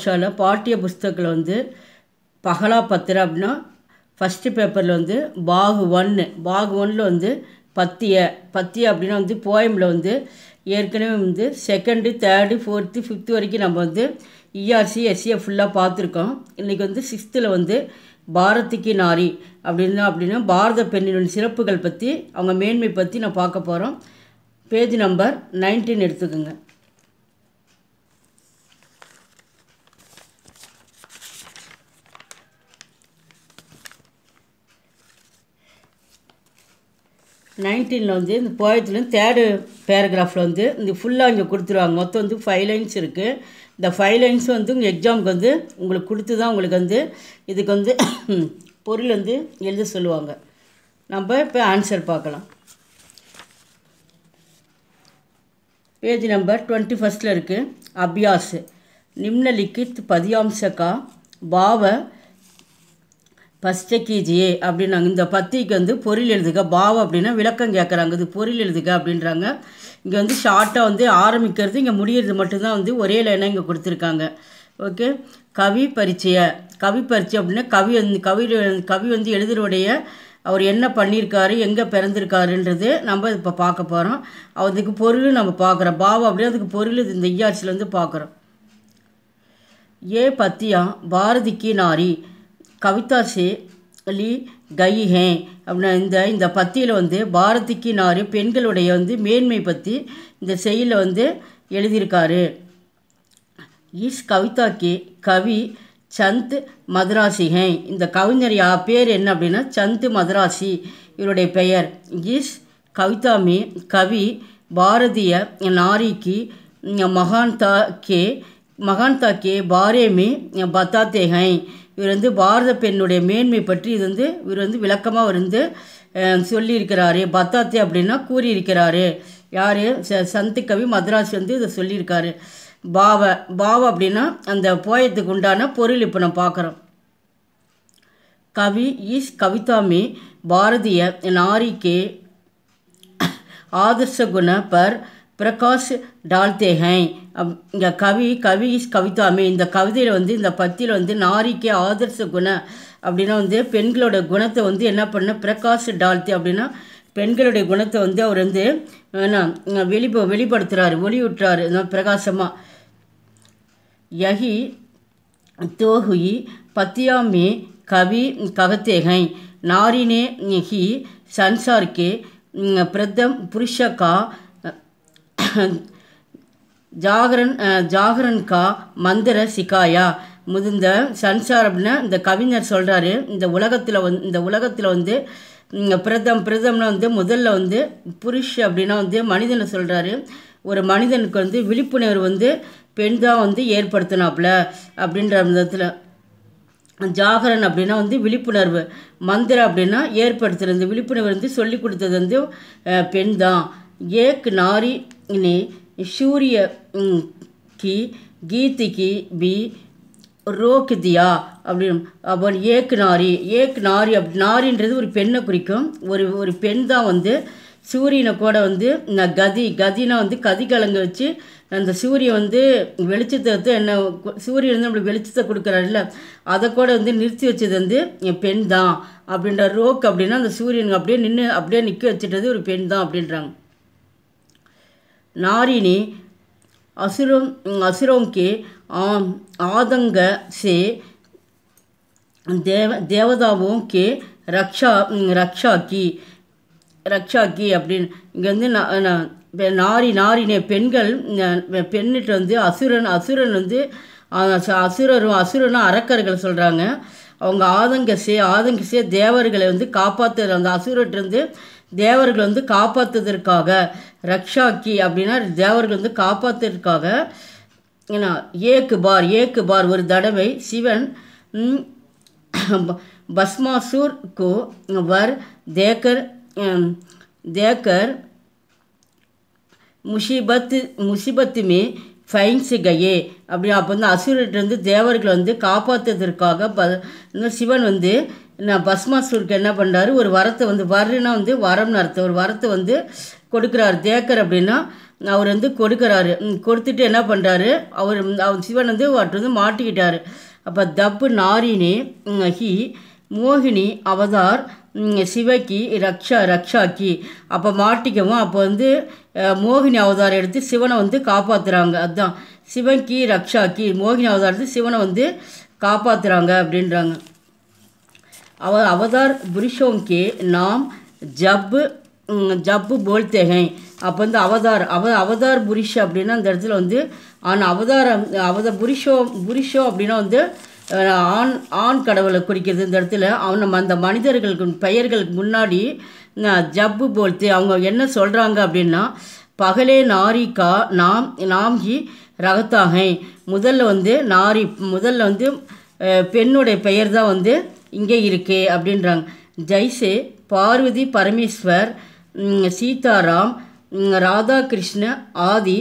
வருஷாவில் பாட்டிய புஸ்தகத்தில் வந்து பகலா பத்திரம் அப்படின்னா ஃபஸ்ட்டு பேப்பரில் வந்து பாகு ஒன்று பாகு ஒன்றில் வந்து பத்திய பத்திய அப்படின்னா வந்து போயமில் வந்து ஏற்கனவே வந்து செகண்டு தேர்டு ஃபோர்த்து ஃபிஃப்த்து வரைக்கும் நம்ம வந்து இஆர்சி e e எஸ்சியை ஃபுல்லாக பார்த்துருக்கோம் இன்றைக்கி வந்து சிக்ஸ்த்தில் வந்து பாரதிக்கு நாரி அப்படின்னா அப்படின்னா பாரத பெண்ணினுடைய சிறப்புகள் பற்றி அவங்க மேன்மை பற்றி நான் பார்க்க போகிறோம் பேஜ் நம்பர் நைன்டீன் எடுத்துக்கோங்க நைன்டீனில் வந்து இந்த போயத்துலேருந்து தேர்டு பேராகிராஃபில் வந்து இந்த ஃபுல்லாக இங்கே கொடுத்துருவாங்க மொத்தம் வந்து ஃபைவ் லைன்ஸ் இருக்குது இந்த ஃபைவ் லைன்ஸ் வந்து உங்கள் எக்ஸாமுக்கு வந்து உங்களுக்கு கொடுத்து தான் உங்களுக்கு வந்து இதுக்கு வந்து பொருள் வந்து எழுத சொல்லுவாங்க நம்ம இப்போ ஆன்சர் பார்க்கலாம் பேஜ் நம்பர் டுவெண்ட்டி ஃபஸ்ட்டில் இருக்குது அபியாஸ் நிம்னலிக்கித் பதியாம்சகா பாவ ஃபஸ்ட்டே கீஜியே அப்படின்னாங்க இந்த பத்திக்கு வந்து பொருள் எழுதுக பாவம் அப்படின்னா விளக்கம் கேட்குறாங்க இது பொருள் எழுதுக அப்படின்றாங்க இங்கே வந்து ஷார்ட்டாக வந்து ஆரம்பிக்கிறது இங்கே முடிகிறது மட்டும்தான் வந்து ஒரே லைனாக இங்கே கொடுத்துருக்காங்க ஓகே கவி பரிச்சய கவி பரிச்சை அப்படின்னா கவி வந்து கவி கவி வந்து எழுதுறவுடைய அவர் என்ன பண்ணியிருக்காரு எங்கே பிறந்திருக்காருன்றது நம்ம இப்போ பார்க்க போகிறோம் அதுக்கு பொருள் நம்ம பார்க்குறோம் பாவம் அப்படின்னா அதுக்கு பொருள் இந்த ஐயாச்சில் e வந்து பார்க்குறோம் ஏ பத்தியா பாரதிக்கு நாரி கவிதா சே அலி கை அப்படின்னா இந்த இந்த பத்தியில் வந்து பாரதிக்கு நாரு பெண்களுடைய வந்து மேன்மை பற்றி இந்த செயலில் வந்து எழுதியிருக்காரு இஸ் கவிதாக்கு கவி சந்த் மதராசி ஹே இந்த கவிஞர் யா பேர் என்ன அப்படின்னா சந்த் மதராசி இவருடைய பெயர் இஸ் கவிதாமி கவி பாரதிய நாரிக்கு மகான்தா கே தா கே பாரேமி மே இவர் வந்து பாரத பெண்ணுடைய மேன்மை பற்றி இது வந்து இவர் வந்து விளக்கமாக அவர் வந்து சொல்லியிருக்கிறாரு பத்தாத்தி அப்படின்னா கூறியிருக்கிறாரு யார் ச சந்துக்கவி மதராஸ் வந்து இதை சொல்லியிருக்காரு பாவ பாவ அப்படின்னா அந்த போயத்துக்கு உண்டான பொருள் இப்போ நம்ம பார்க்குறோம் கவி ஈஸ் கவிதாமி பாரதிய நாரிக்கே ஆதர்ச குண பர் பிரகாஷ் டால்தே அப் இந்த கவி கவி இஸ் கவிதாமே இந்த கவிதையில் வந்து இந்த பத்தியில் வந்து நாரிக்கே ஆதர்ச குண அப்படின்னா வந்து பெண்களோட குணத்தை வந்து என்ன பண்ண பிரகாஷ் டால்தே அப்படின்னா பெண்களுடைய குணத்தை வந்து அவர் வந்து என்ன வெளி வெளிப்படுத்துகிறாரு ஒளிவிட்டுறாரு பிரகாசமாக யகி தோகுயி பத்தியாமே கவி ககத்தேகை நாரினே ஹி சன்சார்கே பிரதம் புருஷகா ஜாகரன் ஜாகரன்கா மந்திர சிகாயா முதிர்ந்த சன்சார் அப்படின்னா இந்த கவிஞர் சொல்கிறாரு இந்த உலகத்தில் வந் இந்த உலகத்தில் வந்து பிரதம் பிரதம்னா வந்து முதல்ல வந்து புருஷ் அப்படின்னா வந்து மனிதனை சொல்கிறாரு ஒரு மனிதனுக்கு வந்து விழிப்புணர்வு வந்து பெண் தான் வந்து ஏற்படுத்தினாப்புல அப்படின்ற விதத்தில் ஜாகரன் அப்படின்னா வந்து விழிப்புணர்வு மந்திரம் அப்படின்னா ஏற்படுத்துறது விழிப்புணர்வு வந்து சொல்லி கொடுத்தது வந்து பெண் தான் एक नारी ने सूर्य की गीत की भी ரோக்கு தியா அப்படின்னு அப்போ ஏக்கு நாரி ஏக்கு நாரி அப் நாரின்றது ஒரு பெண்ணை குறிக்கும் ஒரு ஒரு பெண் தான் வந்து சூரியனை கூட வந்து நான் கதி கதினா வந்து கதி கலங்க வச்சு அந்த சூரியன் வந்து வெளிச்சத்தை என்ன சூரியன் வந்து நம்மளுக்கு வெளிச்சத்தை கொடுக்குறாருல்ல அதை கூட வந்து நிறுத்தி வச்சது வந்து என் பெண் தான் அப்படின்ற ரோக்கு அப்படின்னா அந்த சூரியனுக்கு அப்படியே நின்று அப்படியே நிற்க வச்சுட்டது ஒரு பெண் தான் அப்படின்றாங்க நாரினி அசுரம் असुरों ஆதங்க சே தேவ தேவதாவும் கே ரக்ஷா ரக்ஷாக்கி ரக்ஷாக்கி ரக்ஷா கி அப்படின்னு இங்கே வந்து நாரி நாரினே பெண்கள் பெண்ணிட்டு வந்து அசுரன் அசுரன் வந்து அசுரரும் அசுரனும் அரக்கர்கள் சொல்கிறாங்க அவங்க ஆதங்கசே ஆதங்கசே தேவர்களை வந்து காப்பாற்றுற அந்த அசுரட்டு வந்து தேவர்கள் வந்து காப்பாற்றுவதற்காக ரக்ஷாக்கி அப்படின்னா தேவர்கள் வந்து காப்பாற்றுவதற்காக ஏன்னா ஏக்கு பார் ஏக்கு பார் ஒரு தடவை சிவன் பஸ்மாசூர் கு வர் தேக்கர் தேக்கர் முஷிபத்து முசிபத்துமே கையே அப்படி அப்போ வந்து அசுரர்கிட்ட வந்து தேவர்களை வந்து காப்பாற்றுவதற்காக ப சிவன் வந்து நான் பஸ்மாசூருக்கு என்ன பண்ணுறாரு ஒரு வரத்தை வந்து வரனா வந்து வரம்னு அர்த்தம் ஒரு வரத்தை வந்து கொடுக்குறாரு தேக்கர் அப்படின்னா அவர் வந்து கொடுக்குறாரு கொடுத்துட்டு என்ன பண்ணுறாரு அவர் அவர் சிவன் வந்து அவர்கிட்ட வந்து மாட்டிக்கிட்டார் அப்போ தப்பு நாரினி ஹி மோகினி அவதார் சிவக்கி ரக்ஷா ரக்ஷாக்கி அப்போ மாட்டிக்கவும் அப்போ வந்து மோகினி அவதாரம் எடுத்து சிவனை வந்து காப்பாற்றுறாங்க அதுதான் சிவக்கி ரக்ஷாக்கி மோகினி அவதாரத்து சிவனை வந்து காப்பாற்றுறாங்க அப்படின்றாங்க அவ அவதார் वृक्षों நாம் ஜப்பு ஜப்பு போல்தேகை அப்போ வந்து அவதார் அவ அவதார் புரிஷ் அப்படின்னா அந்த இடத்துல வந்து ஆண் அவதாரம் அவத புரிஷோ புரிஷோ அப்படின்னா வந்து ஆண் ஆண் கடவுளை குறிக்கிறது இந்த இடத்துல அவன் நம்ம அந்த மனிதர்களுக்கு பெயர்களுக்கு முன்னாடி ஜப்பு போல்த்து அவங்க என்ன சொல்கிறாங்க அப்படின்னா பகலே நாரிக்கா நாம் நாம் ஹி ரகத்தாகை முதல்ல வந்து நாரி முதல்ல வந்து பெண்ணுடைய பெயர் தான் வந்து இங்கே இருக்கே அப்படின்றாங்க ஜெய்சே பார்வதி பரமேஸ்வர் சீதாராம் ராதாகிருஷ்ண ஆதி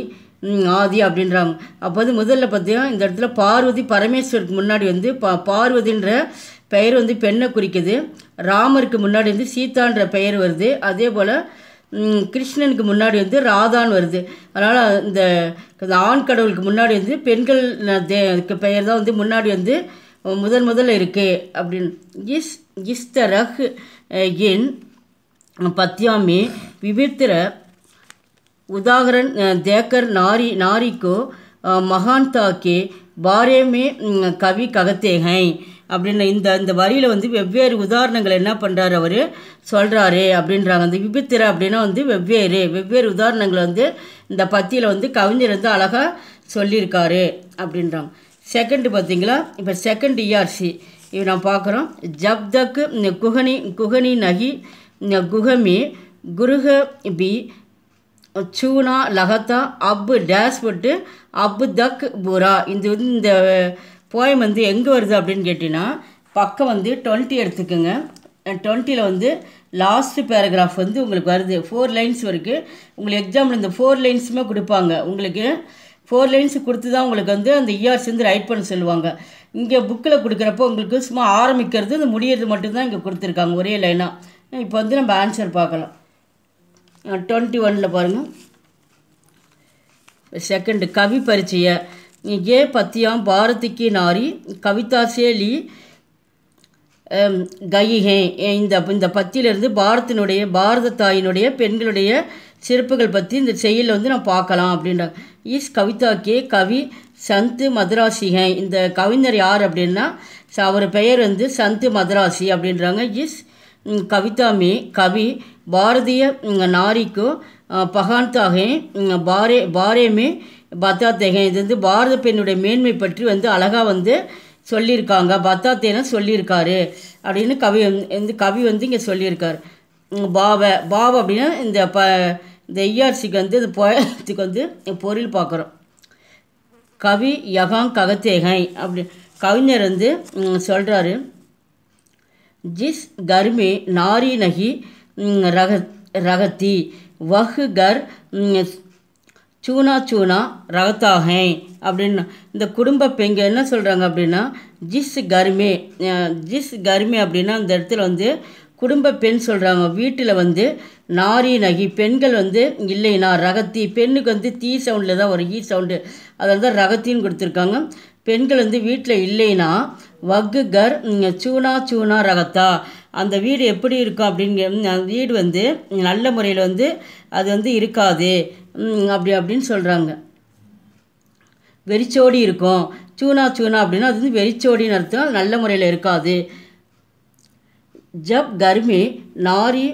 ஆதி அப்படின்றாங்க அப்போ வந்து முதல்ல பார்த்தீங்கன்னா இந்த இடத்துல பார்வதி பரமேஸ்வருக்கு முன்னாடி வந்து பா பார்வதின்ற பெயர் வந்து பெண்ணை குறிக்குது ராமருக்கு முன்னாடி வந்து சீதான்ற பெயர் வருது அதே போல் கிருஷ்ணனுக்கு முன்னாடி வந்து ராதான் வருது அதனால் இந்த ஆண் கடவுளுக்கு முன்னாடி வந்து பெண்கள் பெயர் தான் வந்து முன்னாடி வந்து முதல் முதல்ல இருக்குது அப்படின்னு இஸ் இஸ்தரஹ் இன் பத்யாமே விபித்திர உதாகரன் தேக்கர் நாரி நாரிக்கோ மகான் தாக்கே பாரேமே கவி ககத்தேகை அப்படின்னு இந்த இந்த வரியில் வந்து வெவ்வேறு உதாரணங்கள் என்ன பண்ணுறாரு அவர் சொல்கிறாரு அப்படின்றாங்க அந்த விபித்திர அப்படின்னா வந்து வெவ்வேறு வெவ்வேறு உதாரணங்களை வந்து இந்த பத்தியில் வந்து கவிஞர் வந்து அழகாக சொல்லியிருக்காரு அப்படின்றாங்க செகண்டு பார்த்திங்களா இப்போ செகண்ட் e இஆர்சி இப்போ நான் பார்க்குறோம் ஜப்தக் குஹனி குஹனி நகி குஹமி குருஹ பி சூனா லகத்தா அப்பு டேஸ் போட்டு அப்பு தக் புரா இந்த வந்து இந்த போயம் வந்து எங்கே வருது அப்படின்னு கேட்டிங்கன்னா பக்கம் வந்து டுவெண்ட்டி எடுத்துக்கோங்க டுவெண்ட்டியில் வந்து லாஸ்ட்டு பேராகிராஃப் வந்து உங்களுக்கு வருது ஃபோர் லைன்ஸ் இருக்குது உங்களுக்கு எக்ஸாம்பிள் இந்த ஃபோர் லைன்ஸுமே கொடுப்பாங்க உங்களுக்கு ஃபோர் லைன்ஸ் கொடுத்து தான் உங்களுக்கு வந்து அந்த இஆர்ஸ் e வந்து ரைட் பண்ண சொல்லுவாங்க இங்கே புக்கில் கொடுக்குறப்போ உங்களுக்கு சும்மா ஆரம்பிக்கிறது இந்த முடியறது மட்டும்தான் இங்கே கொடுத்துருக்காங்க ஒரே லைனாக இப்போ வந்து நம்ம ஆன்சர் பார்க்கலாம் டுவெண்ட்டி ஒனில் பாருங்கள் செகண்டு கவி பரிச்சய ஏ பத்தியாம் பாரதிக்கு நாரி கவிதா சேலி கைஹே இந்த இந்த பத்தியிலேருந்து பாரத்தினுடைய பாரத தாயினுடைய பெண்களுடைய சிறப்புகள் பற்றி இந்த செயலில் வந்து நான் பார்க்கலாம் அப்படின்றாங்க இஸ் கவிதா கே கவி சந்து மதராசிகன் இந்த கவிஞர் யார் அப்படின்னா அவர் பெயர் வந்து சந்து மதராசி அப்படின்றாங்க இஸ் கவிதா மே கவி பாரதிய நாரிக்கு பகான்தாக பாரே பாரேமே பத்தாத்தேகன் இது வந்து பாரத பெண்ணுடைய மேன்மை பற்றி வந்து அழகாக வந்து சொல்லியிருக்காங்க பத்தாத்தேன சொல்லியிருக்காரு அப்படின்னு கவி வந்து கவி வந்து இங்கே சொல்லியிருக்காரு பாவ பாவ அப்படின்னா இந்த ப இந்த ஐயாட்சிக்கு e வந்து இந்த போயத்துக்கு வந்து பொருள் பார்க்குறோம் கவி யகாங் ககத்தேகை அப்படி கவிஞர் வந்து சொல்கிறாரு ஜிஸ் கர்மி நாரி நகி ரக ரகத்தி வஹ் கர் சூனா சூனா ரகத்தாகை அப்படின்னு இந்த குடும்ப பெங்க என்ன சொல்கிறாங்க அப்படின்னா ஜிஸ் கர்மே ஜிஸ் கர்மே அப்படின்னா அந்த இடத்துல வந்து குடும்ப பெண் சொல்கிறாங்க வீட்டில் வந்து நாரி நகி பெண்கள் வந்து இல்லைனா ரகத்தி பெண்ணுக்கு வந்து தீ சவுண்டில் தான் வரும் ஈ சவுண்டு அதாவது தான் ரகத்தின்னு கொடுத்துருக்காங்க பெண்கள் வந்து வீட்டில் இல்லைனா வகு கர் சூனா சூனா ரகத்தா அந்த வீடு எப்படி இருக்கும் அப்படிங்க அந்த வீடு வந்து நல்ல முறையில் வந்து அது வந்து இருக்காது அப்படி அப்படின்னு சொல்கிறாங்க வெறிச்சோடி இருக்கும் சூனா சூனா அப்படின்னா அது வந்து வெறிச்சோடின்னு அர்த்தம் நல்ல முறையில் இருக்காது जब घर में नारी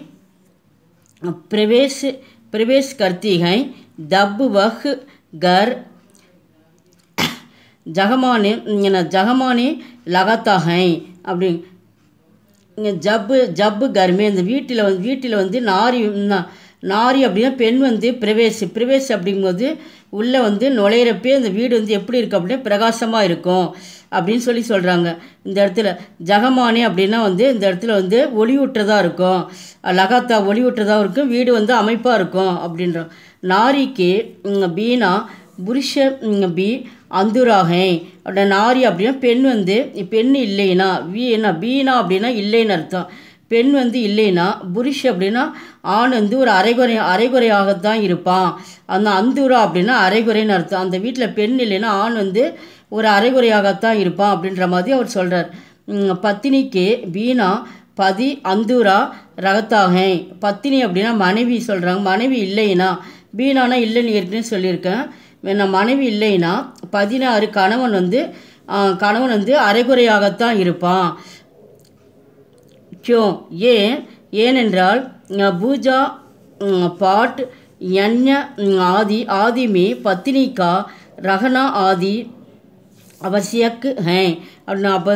प्रवेश प्रवेश करती हैं तब वह घर जगमाने जगमाने लगाता हैं அப்படி ஜப்பு ஜப்பு கர்மே இந்த வீட்டில் வந்து வீட்டில் வந்து நாரி நாரி அப்படின்னா பெண் வந்து பிரவேசி பிரவேசி அப்படிங்கும்போது உள்ளே வந்து நுழையிறப்பே அந்த வீடு வந்து எப்படி இருக்குது அப்படின்னா பிரகாசமாக இருக்கும் அப்படின்னு சொல்லி சொல்கிறாங்க இந்த இடத்துல ஜகமானி அப்படின்னா வந்து இந்த இடத்துல வந்து ஒளியூற்றதாக இருக்கும் லகாத்தா ஒளியூற்றதாக இருக்கும் வீடு வந்து அமைப்பாக இருக்கும் அப்படின்றோம் நாரிக்கு பீனா புருஷ பி அந்துராகை அப்படின்னா நாரி அப்படின்னா பெண் வந்து பெண் இல்லைனா வீணா பீனா அப்படின்னா இல்லைன்னு அர்த்தம் பெண் வந்து இல்லைன்னா புருஷ் அப்படின்னா ஆண் வந்து ஒரு அரைகுறை அரைகுறையாகத்தான் இருப்பான் அந்த அந்தூரா அப்படின்னா அரைகுறைன்னு அர்த்தம் அந்த வீட்டில் பெண் இல்லைன்னா ஆண் வந்து ஒரு அரைகுறையாகத்தான் இருப்பான் அப்படின்ற மாதிரி அவர் சொல்கிறார் பத்தினிக்கு வீணா பதி அந்தூரா ரகத்தாகை பத்தினி அப்படின்னா மனைவி சொல்கிறாங்க மனைவி இல்லைன்னா வீணானா இல்லைன்னு ஏற்கனவே சொல்லியிருக்கேன் நான் மனைவி இல்லைன்னா பதினாறு கணவன் வந்து கணவன் வந்து அரைகுறையாகத்தான் இருப்பான் முக்கியம் ஏன் ஏனென்றால் பூஜா பாட் யன்ய ஆदि आदि में पत्नी का रहना आदि आवश्यक हैं அப்படின்னா அப்போ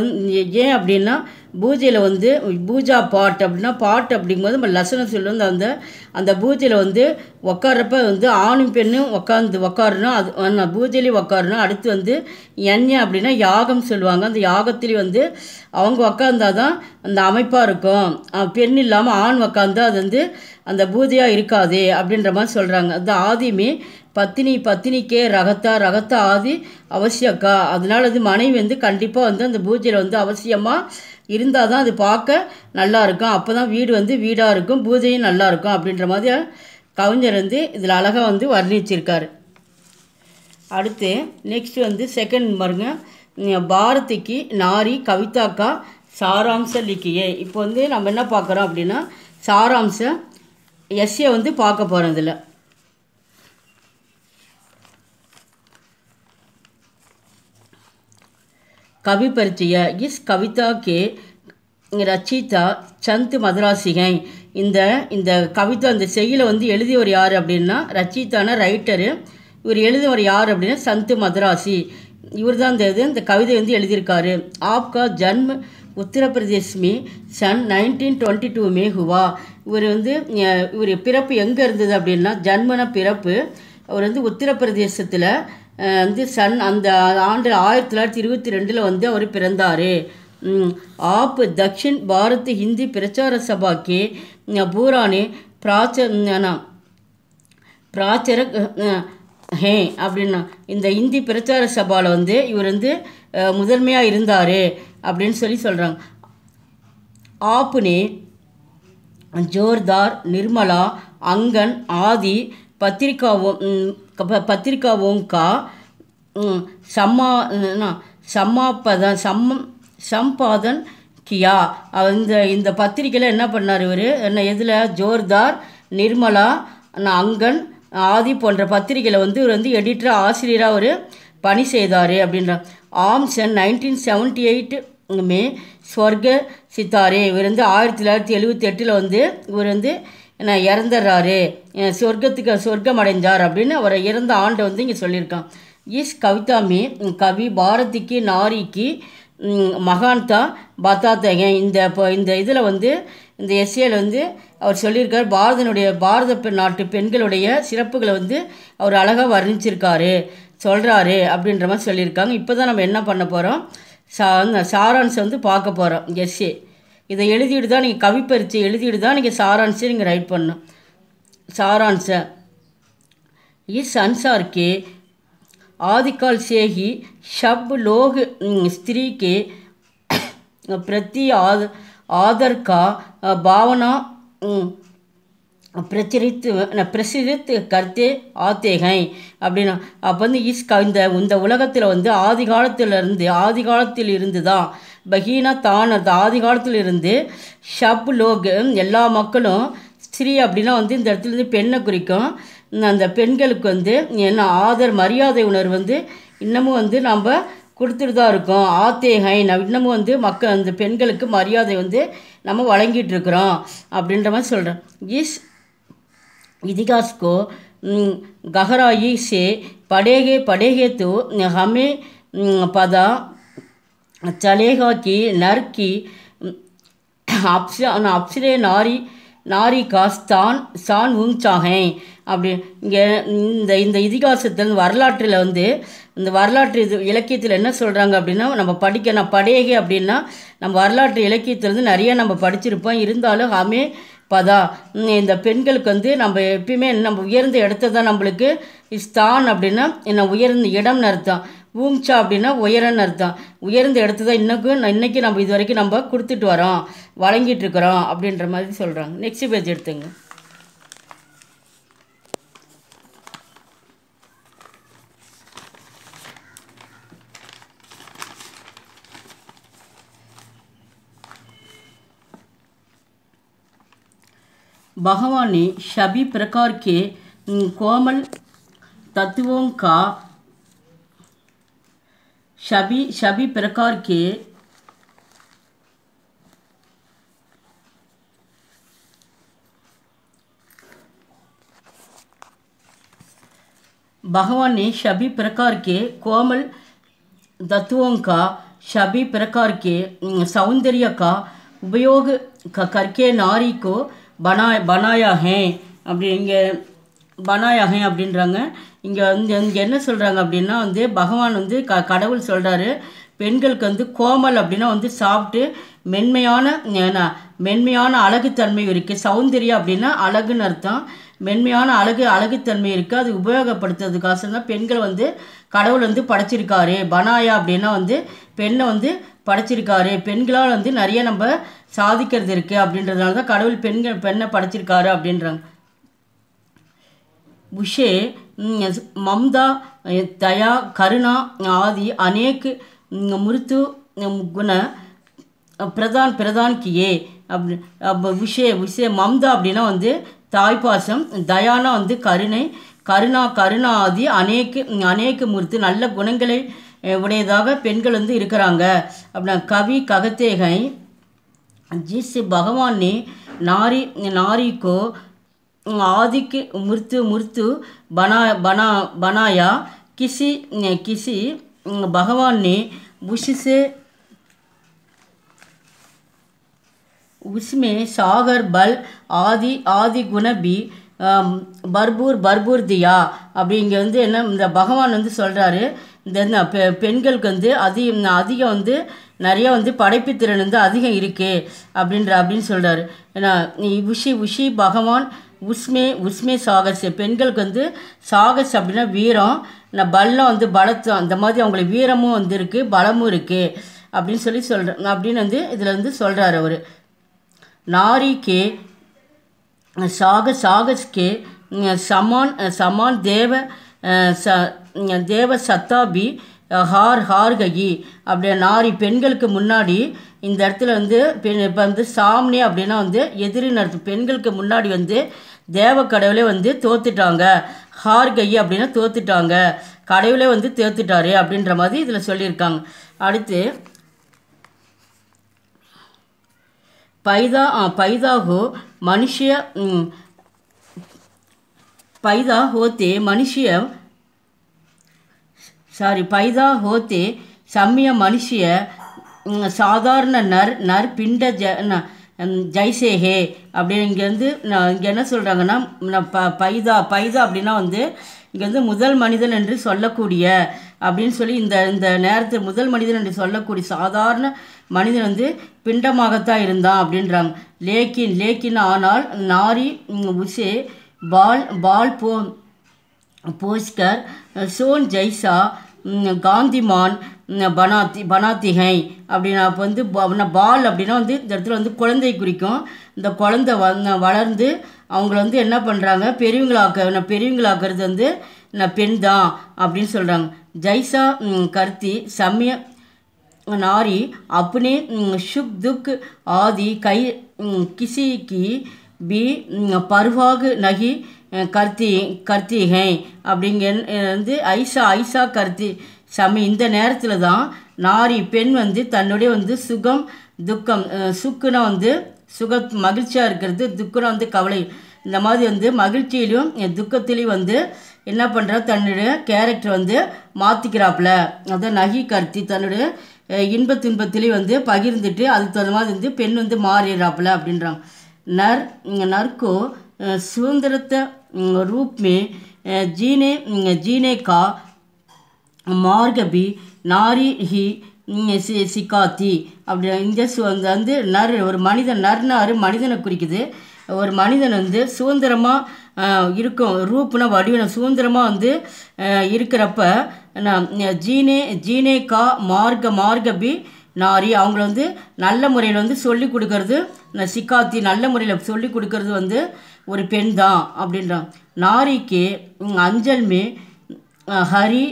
ஏன் அப்படின்னா பூஜையில் வந்து பூஜா பாட்டு அப்படின்னா பாட்டு அப்படிங்கும்போது நம்ம லசனம் சொல்லுவோம் அந்த அந்த பூஜையில் வந்து உக்காரப்ப வந்து ஆணும் பெண்ணும் உக்காந்து உக்காரணும் அது பூஜையிலையும் உக்காரணும் அடுத்து வந்து எண்ணெய் அப்படின்னா யாகம் சொல்லுவாங்க அந்த யாகத்துலேயும் வந்து அவங்க உக்காந்தால் தான் அந்த அமைப்பாக இருக்கும் பெண் இல்லாமல் ஆண் உக்காந்தால் அது வந்து அந்த பூஜையாக இருக்காது அப்படின்ற மாதிரி சொல்கிறாங்க அது ஆதியுமே பத்தினி பத்தினிக்கே ரகத்தா ரகத்த ஆதி அவசியக்கா அதனால் அது மனைவி வந்து கண்டிப்பாக வந்து அந்த பூஜையில் வந்து அவசியமாக இருந்தால் தான் அது பார்க்க நல்லா இருக்கும் அப்போ தான் வீடு வந்து வீடாக இருக்கும் பூஜையும் நல்லா இருக்கும் அப்படின்ற மாதிரி கவிஞர் வந்து இதில் அழகாக வந்து வர்ணிச்சிருக்கார் அடுத்து நெக்ஸ்ட் வந்து செகண்ட் பாருங்க பாரதிக்கு நாரி கவிதாக்கா சாராம்ச லிக்கியே இப்போ வந்து நம்ம என்ன பார்க்குறோம் அப்படின்னா சாராம்ச எஸ்ஏ வந்து பார்க்க போகிறோம் இதில் கவி பரிச்சய இஸ் கவிதா கே ரச்சிதா சந்த் மதுராசி இந்த இந்த கவிதா இந்த செய்யலை வந்து எழுதியவர் யார் அப்படின்னா ரச்சிதான ரைட்டரு இவர் எழுதியவர் யார் அப்படின்னா சந்த் மதுராசி இவர் தான் இந்த இது இந்த கவிதை வந்து எழுதியிருக்காரு ஆப்கா ஜன்ம உத்தரப்பிரதேஷ் மீ சன் நைன்டீன் டுவெண்ட்டி டூ மே ஹுவா இவர் வந்து இவர் பிறப்பு எங்கே இருந்தது அப்படின்னா ஜன்மன பிறப்பு அவர் வந்து உத்தரப்பிரதேசத்தில் வந்து சன் அந்த ஆண்டு ஆயிரத்தி தொள்ளாயிரத்தி இருபத்தி ரெண்டில் வந்து அவர் பிறந்தார் ஆப் தக்ஷின் பாரத் ஹிந்தி பிரச்சார சபாக்கு பூரானே பிராச்ச பிராச்சர ஹே அப்படின்னா இந்த இந்தி பிரச்சார சபாவில் வந்து இவர் வந்து முதன்மையாக இருந்தார் அப்படின்னு சொல்லி சொல்கிறாங்க ஆப்னே ஜோர்தார் நிர்மலா அங்கன் ஆதி பத்திரிகாவும் பத்திரிக்கா ஓங்கா சம்மா சம்மாப்பதன் சம்மம் சம்பாதன் கியா இந்த இந்த பத்திரிக்கையில் என்ன பண்ணார் இவர் என்ன எதில் ஜோர்தார் நிர்மலா அங்கன் ஆதி போன்ற பத்திரிக்கையில் வந்து இவர் வந்து எடிட்டர் ஆசிரியராக அவர் பணி செய்தார் அப்படின்ற ஆம்சன் நைன்டீன் செவன்ட்டி எயிட்டு மே ஸ்வர்க சித்தாரே இவர் வந்து ஆயிரத்தி தொள்ளாயிரத்தி எழுபத்தி எட்டில் வந்து இவர் வந்து இறந்துடுறாரு சொர்க்கத்துக்கு சொர்க்கம் அடைஞ்சார் அப்படின்னு அவரை இறந்த ஆண்டை வந்து இங்கே சொல்லியிருக்கான் இஸ் கவிதாமி கவி பாரதிக்கு நாரிக்கு மகான்தா பத்தாத்தக இந்த இப்போ இந்த இதில் வந்து இந்த எஸ்ஏல வந்து அவர் சொல்லியிருக்கார் பாரதனுடைய பாரத நாட்டு பெண்களுடைய சிறப்புகளை வந்து அவர் அழகாக வர்ணிச்சிருக்காரு சொல்கிறாரு அப்படின்ற மாதிரி சொல்லியிருக்காங்க இப்போ தான் நம்ம என்ன பண்ண போகிறோம் சா சாரான்ஸ் வந்து பார்க்க போகிறோம் எஸ்ஏ இதை எழுதிட்டு தான் நீங்கள் கவிப்பரிச்சு எழுதிட்டு தான் நீங்கள் சாரான்ஸை நீங்கள் ரைட் பண்ணும் சாரான்ஸை இஸ் அன்சார்க்கு ஆதிக்கால் சேகி ஷப் லோக ஸ்திரீக்கு பிரத்தி ஆத ஆதர்கா பாவனா பிரச்சரித்து பிரசிரித் கர்த்தே ஆத்தேகை அப்படின்னா அப்போ வந்து இஸ் இந்த இந்த உலகத்தில் வந்து ஆதி காலத்திலிருந்து ஆதி காலத்தில் இருந்து தான் பகீனா தான் அந்த ஆதி இருந்து ஷப் லோக் எல்லா மக்களும் ஸ்திரீ அப்படின்னா வந்து இந்த இடத்துலேருந்து பெண்ணை குறிக்கும் அந்த பெண்களுக்கு வந்து என்ன ஆதர் மரியாதை உணர்வு வந்து இன்னமும் வந்து நம்ம கொடுத்துட்டு தான் இருக்கோம் ஆத்தேகை இன்னமும் வந்து மக்கள் அந்த பெண்களுக்கு மரியாதை வந்து நம்ம வழங்கிட்டு இருக்கிறோம் அப்படின்ற மாதிரி சொல்கிறேன் இஸ் இதிகாஸ்கோ கஹராயி சே படேகே படேகே தூ ஹமே பதா ಚಳಿಹಾಕಿ ನರ್ಕಿ அப்சா அப்சிலே நாரி நாரி காஸ்தான் சான் உங் சாகே அப்படி இங்கே இந்த இந்த இதிகாசத்தில் வரலாற்றில் வந்து இந்த வரலாற்று இது இலக்கியத்தில் என்ன சொல்கிறாங்க அப்படின்னா நம்ம படிக்க நான் படையகை அப்படின்னா நம்ம வரலாற்று இலக்கியத்திலேருந்து நிறைய நம்ம படிச்சிருப்போம் இருந்தாலும் ஹமே பதா இந்த பெண்களுக்கு வந்து நம்ம எப்பயுமே நம்ம உயர்ந்த இடத்த தான் நம்மளுக்கு ஸ்தான் அப்படின்னா என்ன உயர்ந்த இடம்னு அர்த்தம் ஊங்சா அப்படின்னா உயரன்னு அர்த்தம் உயர்ந்த இடத்து தான் இன்னக்கும் இன்னைக்கு நம்ம இது வரைக்கும் நம்ம கொடுத்துட்டு வரோம் வழங்கிட்டு இருக்கிறோம் அப்படின்ற மாதிரி சொல்கிறாங்க நெக்ஸ்ட் பேஜ் எடுத்துங்க பகவானி ஷபி பிரகார்கே கோமல் தத்துவோங்கா सभी प्रकार के भगवान ने शबी प्रकार के कोमल तत्वों का सभी प्रकार के सौंदर्य का उपयोग करके नारी को बना बनाया है अभी பனாயகம் அப்படின்றாங்க இங்கே வந்து இங்கே என்ன சொல்கிறாங்க அப்படின்னா வந்து பகவான் வந்து க கடவுள் சொல்கிறாரு பெண்களுக்கு வந்து கோமல் அப்படின்னா வந்து சாப்பிட்டு மென்மையான மென்மையான அழகுத்தன்மை இருக்குது சௌந்தரியம் அப்படின்னா அழகுன்னு அர்த்தம் மென்மையான அழகு அழகுத்தன்மை இருக்குது அது உபயோகப்படுத்துறதுக்காக தான் பெண்கள் வந்து கடவுள் வந்து படைச்சிருக்காரு பனாயா அப்படின்னா வந்து பெண்ணை வந்து படைச்சிருக்காரு பெண்களால் வந்து நிறைய நம்ம சாதிக்கிறது இருக்குது அப்படின்றதுனால தான் கடவுள் பெண்கள் பெண்ணை படைச்சிருக்காரு அப்படின்றாங்க உஷே மம்தா தயா கருணா ஆதி அநேக் முருத்து குண பிரதான் பிரதான் கியே அப்படி விஷே விஷே மம்தா அப்படின்னா வந்து தாய்ப்பாசம் தயானா வந்து கருணை கருணா கருணா ஆதி அநேக அநேக முறுத்து நல்ல குணங்களை உடையதாக பெண்கள் வந்து இருக்கிறாங்க அப்படின்னா கவி ககத்தேகை ஜிஸ் பகவானே நாரி நாரிக்கோ ஆதிக்கு முருத்து முருத்து பனா பனா பனாயா கிசி கிசி பகவான்னு உஷிசே உஷ்மே சாகர் பல் ஆதி ஆதி குணபி பர்பூர் பர்பூர் தியா அப்படி இங்கே வந்து என்ன இந்த பகவான் வந்து சொல்கிறாரு இந்த பெ பெண்களுக்கு வந்து அதி அதிகம் வந்து நிறைய வந்து படைப்பு திறன் வந்து அதிகம் இருக்குது அப்படின்ற அப்படின்னு சொல்கிறாரு ஏன்னா உஷி உஷி பகவான் உஸ்மே உஸ்மே சாகஸ் பெண்களுக்கு வந்து சாகஸ் அப்படின்னா வீரம் நான் பலம் வந்து பலத்தும் அந்த மாதிரி அவங்களுக்கு வீரமும் வந்து இருக்குது பலமும் இருக்குது அப்படின்னு சொல்லி சொல்கிறேன் அப்படின்னு வந்து இதில் வந்து சொல்கிறார் அவர் நாரிக்கே சாக சாகஸ்கே சமான் சமான் தேவ ச தேவ சத்தாபி ஹார் ஹார்ககி அப்படியே நாரி பெண்களுக்கு முன்னாடி இந்த இடத்துல வந்து பெண் இப்போ வந்து சாம்னே அப்படின்னா வந்து எதிரின்னு அர்த்தம் பெண்களுக்கு முன்னாடி வந்து தேவ கடவுளே வந்து தோத்துட்டாங்க கை அப்படின்னா தோத்துட்டாங்க கடவுளே வந்து தோத்துட்டாரு அப்படின்ற மாதிரி இதில் சொல்லியிருக்காங்க அடுத்து பைதா பைதாகோ மனுஷிய பைதா ஹோத்தே மனுஷிய சாரி பைதா ஹோத்தே சம்மிய மனுஷிய சாதாரண நர் நர் பிண்ட ஜ ஜெய்சேகே அப்படின்னு இங்கேருந்து நான் இங்கே என்ன சொல்கிறாங்கன்னா நான் ப பைதா பைதா அப்படின்னா வந்து இங்கே வந்து முதல் மனிதன் என்று சொல்லக்கூடிய அப்படின்னு சொல்லி இந்த இந்த நேரத்தில் முதல் மனிதன் என்று சொல்லக்கூடிய சாதாரண மனிதன் வந்து பிண்டமாகத்தான் இருந்தான் அப்படின்றாங்க லேக்கின் லேக்கின் ஆனால் நாரி உசே பால் பால் போ போஸ்கர் சோன் ஜெய்சா காந்திமான் பனாத்தி பனாத்திகை அப்படின்னா அப்போ வந்து பால் அப்படின்னா வந்து இந்த இடத்துல வந்து குழந்தை குறிக்கும் இந்த குழந்தை வளர்ந்து அவங்கள வந்து என்ன பண்ணுறாங்க பெரியவங்களாக்க பெரியவங்களாக்குறது வந்து நான் பெண் தான் அப்படின்னு சொல்கிறாங்க ஜைசா கருத்தி சமய நாரி அப்னே சுக் துக் ஆதி கை கிசிக்கு பி பருவாகு நகி கர்த்தி கர்த்திகை அப்படிங்க வந்து ஐஷா ஐஷா கருத்தி சமி இந்த நேரத்தில் தான் நாரி பெண் வந்து தன்னுடைய வந்து சுகம் துக்கம் சுக்குனா வந்து சுக மகிழ்ச்சியாக இருக்கிறது துக்குனா வந்து கவலை இந்த மாதிரி வந்து மகிழ்ச்சியிலையும் துக்கத்திலையும் வந்து என்ன பண்ணுறா தன்னுடைய கேரக்டர் வந்து மாற்றிக்கிறாப்புல அதான் நகி கருத்தி தன்னுடைய இன்ப துன்பத்திலையும் வந்து பகிர்ந்துட்டு அதுக்கு தகுந்த மாதிரி வந்து பெண் வந்து மாறிடுறாப்புல அப்படின்றாங்க நர் நற்கோ स्वतंत्रत ரூப்மே ஜீனே ஜீனேகா மார்கபி நாரி ஹி சி சிக்காத்தி அப்படி இந்த சு வந்து நர் ஒரு மனிதன் நர்னாரு மனிதனை குறிக்குது ஒரு மனிதன் வந்து சுதந்திரமாக இருக்கும் ரூப்னா வடிவம் சுதந்திரமாக வந்து இருக்கிறப்ப நான் ஜீனே ஜீனேகா மார்க மார்கபி நாரி அவங்கள வந்து நல்ல முறையில் வந்து சொல்லிக் கொடுக்கறது சிக்காத்தி நல்ல முறையில் சொல்லிக் கொடுக்கறது வந்து ஒரு பெண் தான் அப்படின்றான் நாரிக்கு அஞ்சல்மே ஹரி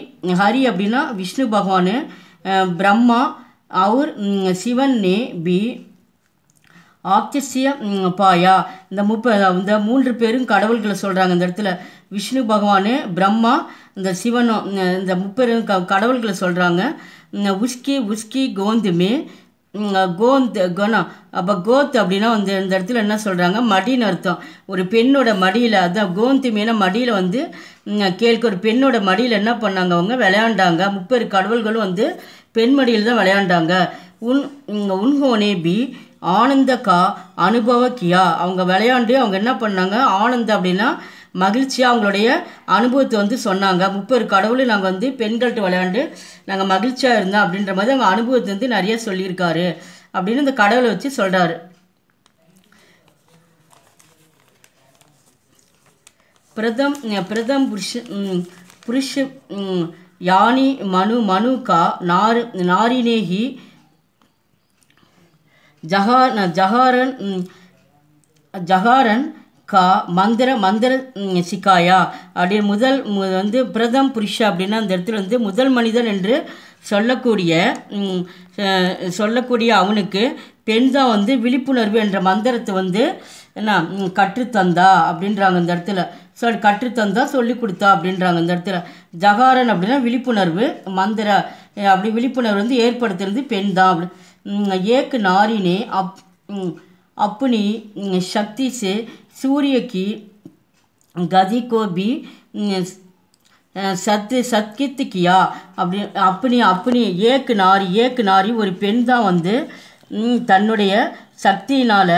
ஹரி அப்படின்னா விஷ்ணு பகவான் பிரம்மா அவர் சிவன் நே பி ஆக்சசிய பாயா இந்த முப்ப இந்த மூன்று பேரும் கடவுள்களை சொல்கிறாங்க இந்த இடத்துல விஷ்ணு பகவான் பிரம்மா இந்த சிவனும் இந்த முப்பெரும் க கடவுள்களை சொல்கிறாங்க உஸ்கி உஸ்கி கோந்துமே கோந்த் குணம் அப்போ கோத் அப்படின்னா வந்து இந்த இடத்துல என்ன சொல்கிறாங்க மடின்னு அர்த்தம் ஒரு பெண்ணோட மடியில் அதுதான் கோந்து மீன மடியில் வந்து கேள்வி ஒரு பெண்ணோட மடியில் என்ன பண்ணாங்க அவங்க விளையாண்டாங்க முப்பெரு கடவுள்களும் வந்து பெண் மடியில் தான் விளையாண்டாங்க உன் உன்ஹோனே பி ஆனந்தக்கா அனுபவ கியா அவங்க விளையாண்டு அவங்க என்ன பண்ணாங்க ஆனந்த அப்படின்னா மகிழ்ச்சியாக அவங்களுடைய அனுபவத்தை வந்து சொன்னாங்க முப்பது கடவுளும் நாங்கள் வந்து பெண்கள்கிட்ட விளையாண்டு நாங்கள் மகிழ்ச்சியாக இருந்தோம் அப்படின்ற மாதிரி அவங்க அனுபவத்தை வந்து நிறைய சொல்லியிருக்காரு அப்படின்னு இந்த கடவுளை வச்சு சொல்கிறாரு பிரதம் பிரதம் புருஷ புருஷ யானி மனு மனுகா நார் நாரினேகி ஜஹா ஜஹாரன் ஜஹாரன் கா மந்திர மந்திர சிக்காயா அப்படியே முதல் வந்து பிரதம் புருஷா அப்படின்னா அந்த இடத்துல வந்து முதல் மனிதன் என்று சொல்லக்கூடிய சொல்லக்கூடிய அவனுக்கு பெண் தான் வந்து விழிப்புணர்வு என்ற மந்திரத்தை வந்து என்ன கற்றுத்தந்தா அப்படின்றாங்க இந்த இடத்துல ஸோ கற்றுத்தந்தா சொல்லி கொடுத்தா அப்படின்றாங்க இந்த இடத்துல ஜகாரன் அப்படின்னா விழிப்புணர்வு மந்திர அப்படி விழிப்புணர்வு வந்து ஏற்படுத்துறது பெண் தான் அப்படி ஏக்கு நாரினே அப் அப்புனி சக்திஸு सूर्य की गति को भी சத்து சத்கித்துக்கியா அப்படி அப்படி அப்படி ஏக்கு நாரி ஏக்கு நாரி ஒரு பெண் தான் வந்து தன்னுடைய சக்தியினால்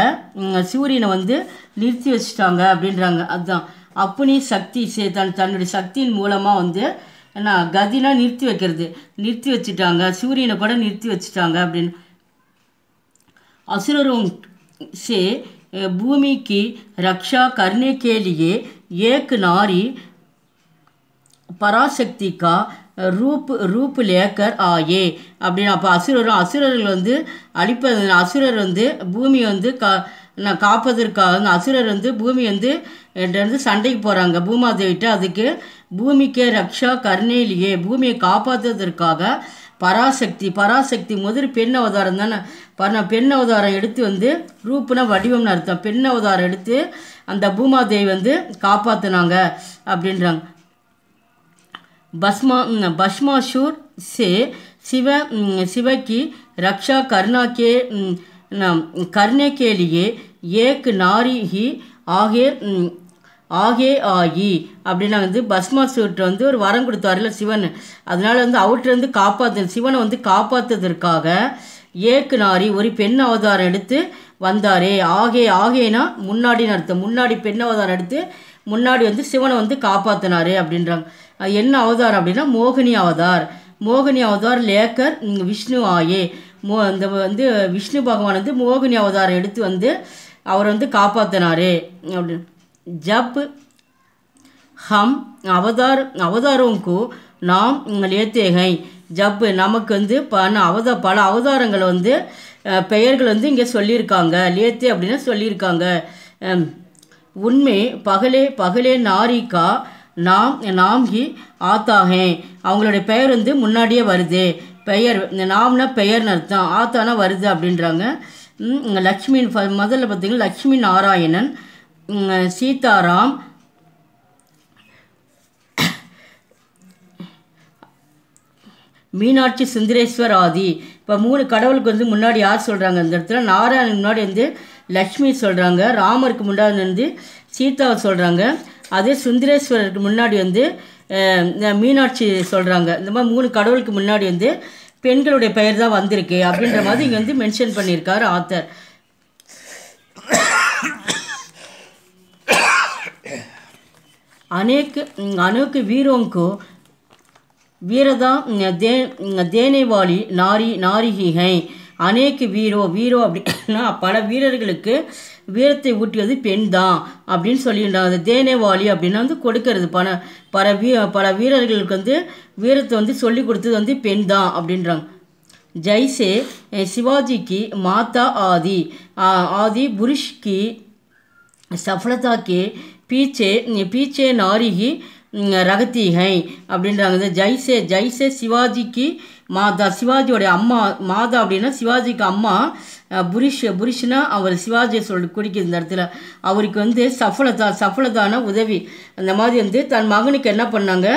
சூரியனை வந்து நிறுத்தி வச்சுட்டாங்க அப்படின்றாங்க அதுதான் அப்பனி சக்தி சே தன் தன்னுடைய சக்தியின் மூலமாக வந்து என்ன கதினா நிறுத்தி வைக்கிறது நிறுத்தி வச்சுட்டாங்க சூரியனை கூட நிறுத்தி வச்சுட்டாங்க அப்படின்னு அசுரரும் சே भूमि की रक्षा करने के लिए एक नारी ரூப் ரூப் லேக்கர் ஆயே அப்படின்னு அப்போ அசுரரும் அசுரர்கள் வந்து அழிப்பது அசுரர் வந்து பூமி வந்து கா நான் காப்பதற்காக வந்து அசுரர் வந்து பூமி வந்து வந்து சண்டைக்கு போகிறாங்க பூமாதேவிட்டு அதுக்கு பூமிக்கே ரக்ஷா கர்ணேலியே பூமியை காப்பாற்றுவதற்காக பராசக்தி பராசக்தி முதல் பெண் அவதாரம் தானே பர பெண் அவதாரம் எடுத்து வந்து ரூப்புனா வடிவம்னு அர்த்தம் பெண் அவதாரம் எடுத்து அந்த பூமாதேவி வந்து காப்பாற்றினாங்க அப்படின்றாங்க பஸ்மா பஸ்மாஷூர் சே சிவ சிவக்கி ரக்ஷா கருணாக்கே கர்ணேக்கேலியே ஏக் நாரி ஆகிய ஆகே ஆகி அப்படின்னா வந்து பஸ்மாசுட்டு வந்து ஒரு வரம் கொடுத்தாருல இல்லை சிவன் அதனால் வந்து அவர்கிட்டருந்து காப்பாற்று சிவனை வந்து காப்பாற்றுறதற்காக ஏக்கு நாரி ஒரு பெண் அவதாரம் எடுத்து வந்தாரே ஆகே ஆகேனா முன்னாடின்னு அர்த்தம் முன்னாடி பெண் அவதாரம் எடுத்து முன்னாடி வந்து சிவனை வந்து காப்பாற்றினாரு அப்படின்றாங்க என்ன அவதாரம் அப்படின்னா மோகினி அவதார் மோகினி அவதார் லேக்கர் விஷ்ணு ஆயே மோ இந்த வந்து விஷ்ணு பகவான் வந்து மோகினி அவதாரம் எடுத்து வந்து அவர் வந்து காப்பாற்றினாரு அப்படின்னு ஜப் ஹம் அவதார் अवतारों நாம் லேத்தேகை ஹை ஜப்பு நமக்கு வந்து பண அவத பல அவதாரங்கள் வந்து பெயர்கள் வந்து இங்கே சொல்லியிருக்காங்க லேத்தே அப்படின்னு சொல்லியிருக்காங்க உண்மை பகலே பகலே நாரிகா நாம் நாம் ஹி ஆத்தாகே அவங்களுடைய பெயர் வந்து முன்னாடியே வருது பெயர் நாம்னா பெயர்னு அர்த்தம் ஆத்தானா வருது அப்படின்றாங்க லக்ஷ்மி முதல்ல பார்த்தீங்கன்னா லக்ஷ்மி நாராயணன் சீதாராம் மீனாட்சி சுந்தரேஸ்வர் ஆதி இப்போ மூணு கடவுளுக்கு வந்து முன்னாடி யார் சொல்கிறாங்க இந்த இடத்துல நாராயணன் முன்னாடி வந்து லக்ஷ்மி சொல்கிறாங்க ராமருக்கு முன்னாடி வந்து சீதாவை சொல்கிறாங்க அதே சுந்தரேஸ்வரருக்கு முன்னாடி வந்து மீனாட்சி சொல்கிறாங்க இந்த மாதிரி மூணு கடவுளுக்கு முன்னாடி வந்து பெண்களுடைய பெயர் தான் வந்திருக்கு அப்படின்ற மாதிரி இங்கே வந்து மென்ஷன் பண்ணியிருக்காரு ஆத்தர் அநேக்கு अनेक வீரோங்கு வீரதா தே தேனைவாளி நாரி நாரிகிகை नारी வீரோ வீரோ அப்படின்னா பல வீரர்களுக்கு வீரத்தை ஊட்டியது பெண் தான் அப்படின்னு சொல்லியிருந்தாங்க அந்த தேனேவாளி அப்படின்னா வந்து கொடுக்கறது பல பல வீ பல வீரர்களுக்கு வந்து வீரத்தை வந்து சொல்லி கொடுத்தது வந்து பெண் தான் அப்படின்றாங்க ஜெய்சே சிவாஜிக்கு மாதா ஆதி ஆதி புருஷ்கி சஃலதாக்கே பீச்சே பீச்சே நாரிகி ரகத்தீகை அப்படின்றாங்க இந்த ஜெய்சே ஜெய்சே சிவாஜிக்கு மாதா சிவாஜியோடைய அம்மா மாதா அப்படின்னா சிவாஜிக்கு அம்மா புரிஷ் புரிஷ்னா அவர் சிவாஜியை சொல் குடிக்கிற இந்த இடத்துல அவருக்கு வந்து சஃலதா சஃலதான உதவி அந்த மாதிரி வந்து தன் மகனுக்கு என்ன பண்ணாங்க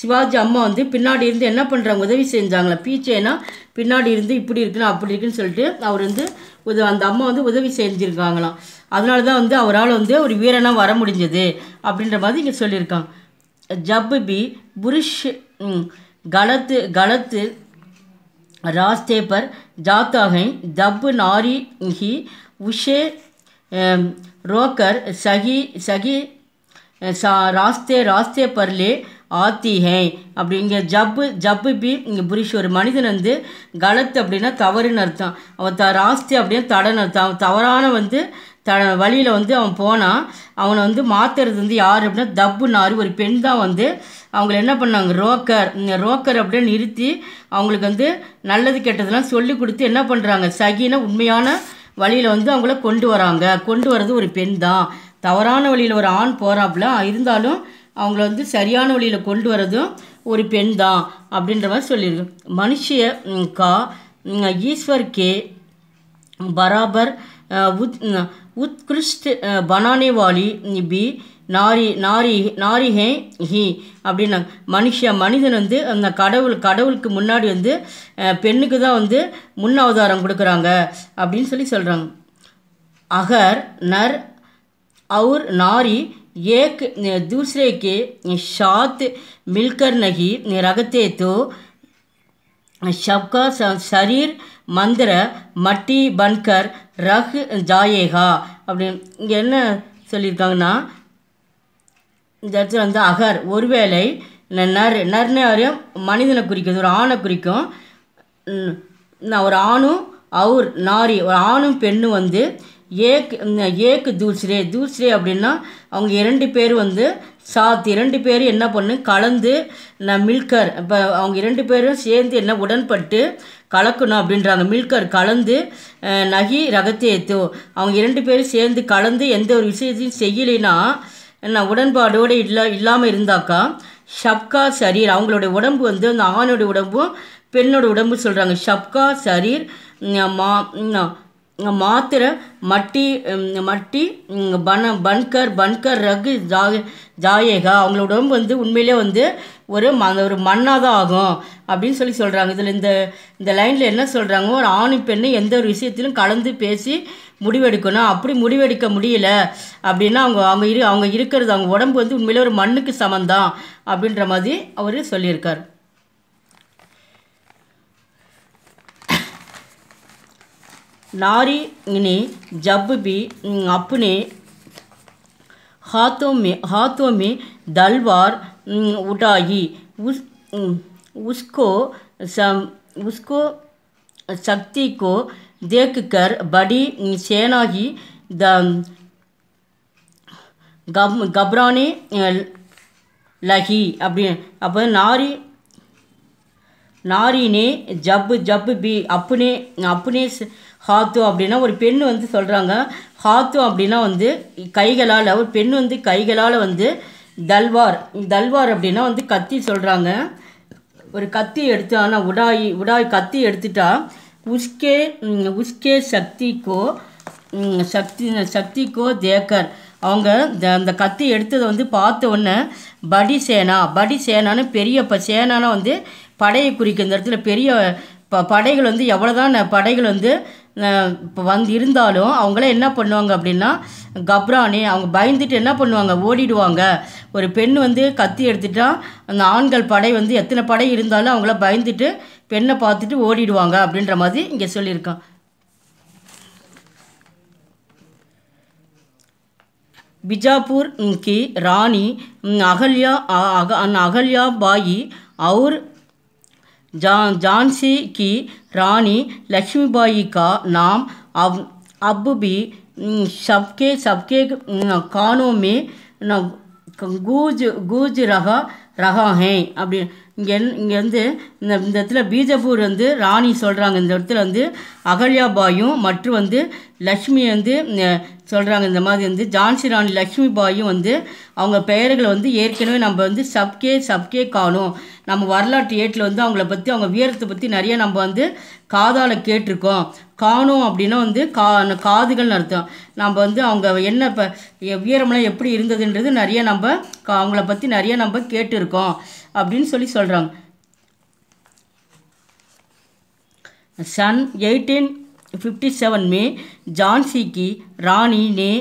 சிவாஜி அம்மா வந்து பின்னாடி இருந்து என்ன பண்ணுறாங்க உதவி செஞ்சாங்களே பீச்சேனா பின்னாடி இருந்து இப்படி இருக்குன்னு அப்படி இருக்குன்னு சொல்லிட்டு அவர் வந்து உத அந்த அம்மா வந்து உதவி செஞ்சுருக்காங்களாம் அதனால தான் வந்து அவரால் வந்து ஒரு வீரனாக வர முடிஞ்சது அப்படின்ற மாதிரி இங்கே சொல்லியிருக்காங்க பி புருஷ் கலத்து கலத்து ராஸ்தேப்பர் ஜாத்தாகை ஜப்பு நாரி ஹி உஷே ரோக்கர் சகி சகி சா ராஸ்தே ராஸ்தே பர்லே ஆத்தி ஹே அப்படிங்க ஜப்பு ஜப்பு பி இங்கே புரிஷ் ஒரு மனிதன் வந்து கலத்து அப்படின்னா தவறுன்னு அர்த்தம் அவன் த ராஸ்தி அப்படின்னா தடன்னு அர்த்தம் அவன் தவறான வந்து த வழியில் வந்து அவன் போனான் அவனை வந்து மாற்றுறது வந்து யார் அப்படின்னா தப்பு நாறு ஒரு பெண் தான் வந்து அவங்கள என்ன பண்ணாங்க ரோக்கர் இந்த ரோக்கர் அப்படின்னு நிறுத்தி அவங்களுக்கு வந்து நல்லது கெட்டதெல்லாம் சொல்லி கொடுத்து என்ன பண்ணுறாங்க சகின உண்மையான வழியில் வந்து அவங்கள கொண்டு வராங்க கொண்டு வர்றது ஒரு பெண் தான் தவறான வழியில் ஒரு ஆண் போகிறாப்புல இருந்தாலும் அவங்கள வந்து சரியான வழியில் கொண்டு வரதும் ஒரு பெண் தான் அப்படின்ற மாதிரி சொல்லியிருக்கு மனுஷிய கா ஈஸ்வர் கே பராபர் உத் உத்கிருஷ்ட பனானேவாலி பி நாரி நாரி நாரி ஹே ஹி அப்படின்னாங்க மனுஷ மனிதன் வந்து அந்த கடவுள் கடவுளுக்கு முன்னாடி வந்து பெண்ணுக்கு தான் வந்து முன் அவதாரம் கொடுக்குறாங்க அப்படின்னு சொல்லி சொல்கிறாங்க அகர் நர் அவுர் நாரி एक दूसरे के साथ मिलकर नहीं रखते तो सबका शरीर மந்திர மட்டி பன்கர் ரஹ் ஜாயேகா அப்படின்னு இங்கே என்ன சொல்லியிருக்காங்கன்னா இந்த இடத்துல வந்து அகர் ஒருவேளை நர் நர்னாரு மனிதனை குறிக்கிறது ஒரு ஆணை குறிக்கும் நான் ஒரு ஆணும் அவுர் நாரி ஒரு ஆணும் பெண்ணும் வந்து ஏக் ஏக்கு தூஸ்ரே தூஸ்ரே அப்படின்னா அவங்க இரண்டு பேர் வந்து சாத் இரண்டு பேரும் என்ன பண்ணு கலந்து நான் மில்கர் இப்போ அவங்க இரண்டு பேரும் சேர்ந்து என்ன உடன்பட்டு கலக்கணும் அப்படின்றாங்க மில்கர் கலந்து நகி ரகத்தேத்தோ அவங்க இரண்டு பேரும் சேர்ந்து கலந்து எந்த ஒரு விஷயத்தையும் செய்யலைன்னா என்ன உடன்பாடோடு இல்லை இல்லாமல் இருந்தாக்கா ஷப்கா சரீர் அவங்களுடைய உடம்பு வந்து அந்த ஆணோட உடம்பும் பெண்ணோட உடம்பு சொல்கிறாங்க ஷப்கா சரீர் மா மாத்திரை மட்டி மட்டி பன பன்கர் பன்கர் ரகு ஜா ஜாயேகா அவங்களோட உடம்பு வந்து உண்மையிலே வந்து ஒரு ம ஒரு மண்ணாக தான் ஆகும் அப்படின்னு சொல்லி சொல்கிறாங்க இதில் இந்த இந்த லைனில் என்ன சொல்கிறாங்க ஒரு ஆணி பெண்ணு எந்த ஒரு விஷயத்திலும் கலந்து பேசி முடிவெடுக்கணும் அப்படி முடிவெடுக்க முடியல அப்படின்னா அவங்க அவங்க இரு அவங்க இருக்கிறது அவங்க உடம்பு வந்து உண்மையிலே ஒரு மண்ணுக்கு சமந்தான் அப்படின்ற மாதிரி அவர் சொல்லியிருக்கார் नारी ने जब भी अपने हाथों में हाथों में दलवार उठाई उस उसको सम, उसको शक्ति को देखकर बड़ी सेना ही घबराने लगी अब अब नारी नारी ने जब जब भी अपने अपने ஹாத்து அப்படின்னா ஒரு பெண் வந்து சொல்கிறாங்க ஹாத்து அப்படின்னா வந்து கைகளால் ஒரு பெண் வந்து கைகளால் வந்து தல்வார் தல்வார் அப்படின்னா வந்து கத்தி சொல்கிறாங்க ஒரு கத்தி எடுத்து ஆனால் உடாய் உடாய் கத்தி எடுத்துட்டா உஸ்கே உஸ்கே சக்திக்கோ சக்தி சக்திக்கோ தேக்கர் அவங்க அந்த கத்தி எடுத்ததை வந்து பார்த்த உடனே படி சேனா படி சேனான்னு பெரிய இப்போ சேனானா வந்து படையை குறிக்கும் இந்த இடத்துல பெரிய ப படைகள் வந்து எவ்வளோதான் படைகள் வந்து இப்போ வந்து இருந்தாலும் அவங்களே என்ன பண்ணுவாங்க அப்படின்னா கப்ரானி அவங்க பயந்துட்டு என்ன பண்ணுவாங்க ஓடிடுவாங்க ஒரு பெண் வந்து கத்தி எடுத்துட்டா அந்த ஆண்கள் படை வந்து எத்தனை படை இருந்தாலும் அவங்கள பயந்துட்டு பெண்ணை பார்த்துட்டு ஓடிடுவாங்க அப்படின்ற மாதிரி இங்கே சொல்லியிருக்கான் பிஜாப்பூர் கி ராணி அகல்யா அக அகல்யா பாயி அவுர் ஜா ஜான்சி கி रानी लक्ष्मीबाई का नाम अब अब भी सबके सबके कानों में गूज गूज रहा रहा है अब இங்கே இங்கே வந்து இந்த இந்த இடத்துல பீஜப்பூர் வந்து ராணி சொல்கிறாங்க இந்த இடத்துல வந்து அகல்யாபாயும் மற்றும் வந்து லக்ஷ்மி வந்து சொல்கிறாங்க இந்த மாதிரி வந்து ஜான்சி ராணி லக்ஷ்மி பாயும் வந்து அவங்க பெயர்களை வந்து ஏற்கனவே நம்ம வந்து சப்கே சப்கே காணும் நம்ம வரலாற்று ஏட்டில் வந்து அவங்கள பற்றி அவங்க வீரத்தை பற்றி நிறைய நம்ம வந்து காதால் கேட்டிருக்கோம் காணும் அப்படின்னா வந்து கா காதுகள்னு அர்த்தம் நம்ம வந்து அவங்க என்ன இப்போ வீரமெல்லாம் எப்படி இருந்ததுன்றது நிறைய நம்ம அவங்கள பற்றி நிறைய நம்ம கேட்டிருக்கோம் அப்படின்னு சொல்லி சொல்கிறாங்க சன் எயிட்டீன் ஃபிஃப்டி செவன் மே ஜான்சிக்கு ராணி நே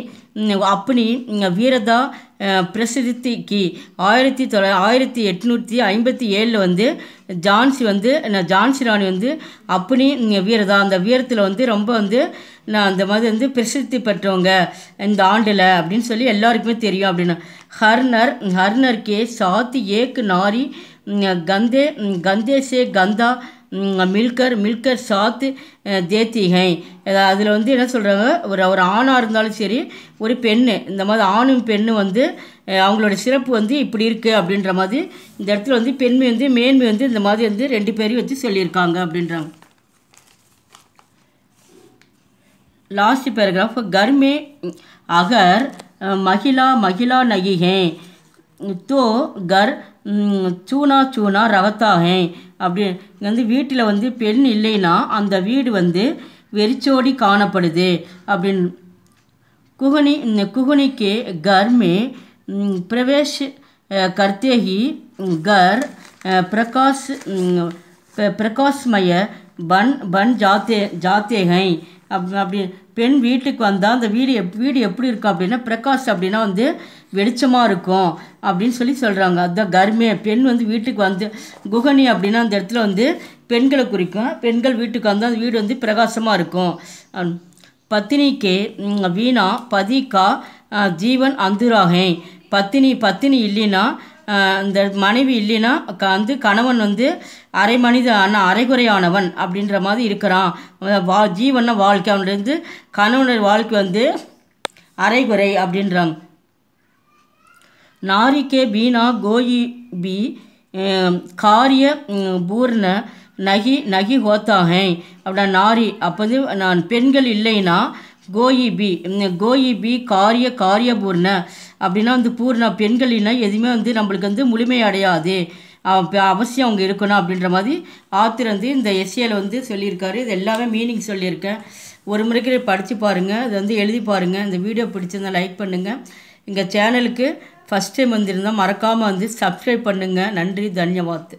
ने வீரதா பிரசித்தி கி ஆயிரத்தி தொள்ளா ஆயிரத்தி எட்நூற்றி ஐம்பத்தி ஏழில் வந்து ஜான்சி வந்து நான் ஜான்சி ராணி வந்து அப்படி வீரதா அந்த வீரத்தில் வந்து ரொம்ப வந்து நான் அந்த மாதிரி வந்து பிரசித்தி பெற்றவங்க இந்த ஆண்டில் அப்படின்னு சொல்லி எல்லாருக்குமே தெரியும் அப்படின்னு ஹர்னர் ஹர்னர் கே சாத்தி ஏக் நாரி கந்தே கந்தேசே கந்தா மில்கர் மில்கர் சாத் தேத்திகை அதில் வந்து என்ன சொல்கிறாங்க ஒரு ஒரு ஆணாக இருந்தாலும் சரி ஒரு பெண்ணு இந்த மாதிரி ஆணும் பெண்ணும் வந்து அவங்களோட சிறப்பு வந்து இப்படி இருக்குது அப்படின்ற மாதிரி இந்த இடத்துல வந்து பெண்மை வந்து மேன்மை வந்து இந்த மாதிரி வந்து ரெண்டு பேரையும் வச்சு சொல்லியிருக்காங்க அப்படின்றாங்க லாஸ்ட் பேராகிராஃப் கர்மே அகர் மகிழா மகிழா நகிகே தோ கர் சூனா சூனா ரவத்தாகே அப்படி வந்து வீட்டில் வந்து பெண் இல்லைன்னா அந்த வீடு வந்து வெறிச்சோடி காணப்படுது அப்படின்னு குகுனி குகுனிக்கு கர்மே பிரவேஷ் கர்த்தேகி கர் பிரகாஷ் பிரகாஷ்மய பன் பன் ஜாத்தே ஜாத்தேகை அப் அப்படி பெண் வீட்டுக்கு வந்தால் அந்த வீடு எப் வீடு எப்படி இருக்கும் அப்படின்னா பிரகாஷ் அப்படின்னா வந்து வெளிச்சமாக இருக்கும் அப்படின்னு சொல்லி சொல்கிறாங்க அதுதான் கர்மே பெண் வந்து வீட்டுக்கு வந்து குகனி அப்படின்னா அந்த இடத்துல வந்து பெண்களை குறிக்கும் பெண்கள் வீட்டுக்கு வந்தால் அந்த வீடு வந்து பிரகாசமாக இருக்கும் பத்தினிக்கு வீணா பதிகா ஜீவன் அந்துராகை பத்தினி பத்தினி இல்லைன்னா அந்த மனைவி இல்லைன்னா வந்து கணவன் வந்து அரை மனித ஆனால் அரைகுறையானவன் அப்படின்ற மாதிரி இருக்கிறான் வா ஜீவன்னா வாழ்க்கை அவன்லேருந்து கணவனர் வாழ்க்கை வந்து அரைகுறை அப்படின்றாங்க நாரிக்கே பீனா கோயி பி காரிய பூர்ண நகி நகி ஹோத்தாகை அப்படின்னா நாரி அப்போது நான் பெண்கள் இல்லைன்னா கோயி பி கோயி பி காரிய காரியபூர்ண அப்படின்னா வந்து பூர்ண பெண்கள் எதுவுமே வந்து நம்மளுக்கு வந்து முழுமை அடையாது அவசியம் அவங்க இருக்கணும் அப்படின்ற மாதிரி ஆத்திர வந்து இந்த எஸ்ஏல வந்து சொல்லியிருக்காரு இது எல்லாமே மீனிங் சொல்லியிருக்கேன் ஒரு முறைக்கு படித்து பாருங்கள் அது வந்து எழுதி பாருங்கள் இந்த வீடியோ பிடிச்சிருந்தால் லைக் பண்ணுங்கள் எங்கள் சேனலுக்கு ஃபஸ்ட் டைம் வந்திருந்தால் மறக்காமல் வந்து சப்ஸ்கிரைப் பண்ணுங்கள் நன்றி தன்யவாத்